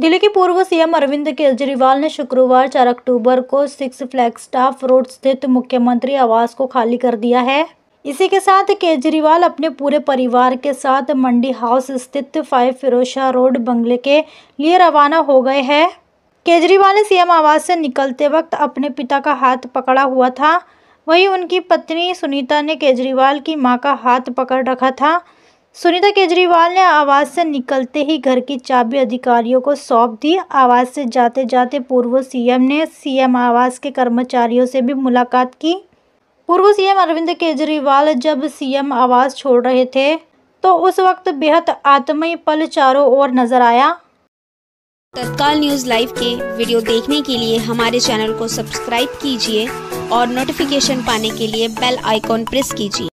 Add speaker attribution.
Speaker 1: दिल्ली के पूर्व सीएम अरविंद केजरीवाल ने शुक्रवार 4 अक्टूबर को सिक्स फ्लैग स्टाफ रोड स्थित मुख्यमंत्री आवास को खाली कर दिया है इसी के साथ केजरीवाल अपने पूरे परिवार के साथ मंडी हाउस स्थित फाइव फिरोशा रोड बंगले के लिए रवाना हो गए हैं केजरीवाल ने सीएम आवास से निकलते वक्त अपने पिता का हाथ पकड़ा हुआ था वहीं उनकी पत्नी सुनीता ने केजरीवाल की मां का हाथ पकड़ रखा था सुनीता केजरीवाल ने आवास से निकलते ही घर की चाबी अधिकारियों को सौंप दी आवास से जाते जाते पूर्व सीएम ने सीएम आवास के कर्मचारियों से भी मुलाकात की पूर्व सीएम अरविंद केजरीवाल जब सीएम आवास छोड़ रहे थे तो उस वक्त बेहद आत्मीय पल चारों ओर नजर आया
Speaker 2: तत्काल न्यूज लाइव के वीडियो देखने के लिए हमारे चैनल को सब्सक्राइब कीजिए और नोटिफिकेशन पाने के लिए बेल आइकॉन प्रेस कीजिए